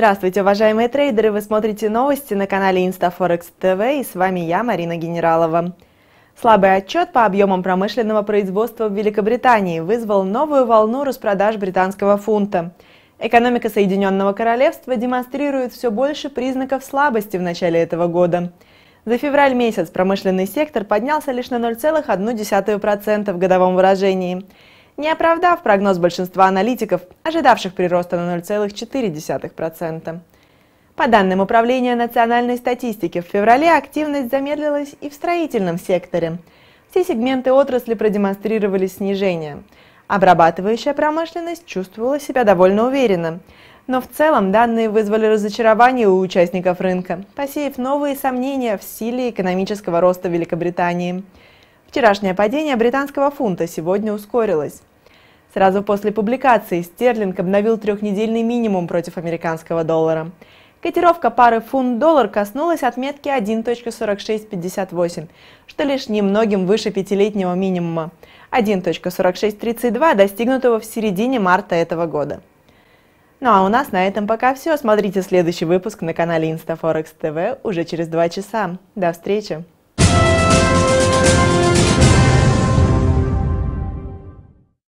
Здравствуйте, уважаемые трейдеры! Вы смотрите новости на канале InstaForex TV и с вами я, Марина Генералова. Слабый отчет по объемам промышленного производства в Великобритании вызвал новую волну распродаж британского фунта. Экономика Соединенного Королевства демонстрирует все больше признаков слабости в начале этого года. За февраль месяц промышленный сектор поднялся лишь на 0,1% в годовом выражении – не оправдав прогноз большинства аналитиков, ожидавших прироста на 0,4%. По данным Управления национальной статистики, в феврале активность замедлилась и в строительном секторе. Все сегменты отрасли продемонстрировали снижение. Обрабатывающая промышленность чувствовала себя довольно уверенно. Но в целом данные вызвали разочарование у участников рынка, посеяв новые сомнения в силе экономического роста Великобритании. Вчерашнее падение британского фунта сегодня ускорилось. Сразу после публикации стерлинг обновил трехнедельный минимум против американского доллара. Котировка пары фунт-доллар коснулась отметки 1.4658, что лишь немногим выше пятилетнего минимума 1.4632, достигнутого в середине марта этого года. Ну а у нас на этом пока все. Смотрите следующий выпуск на канале InstaForex TV уже через два часа. До встречи!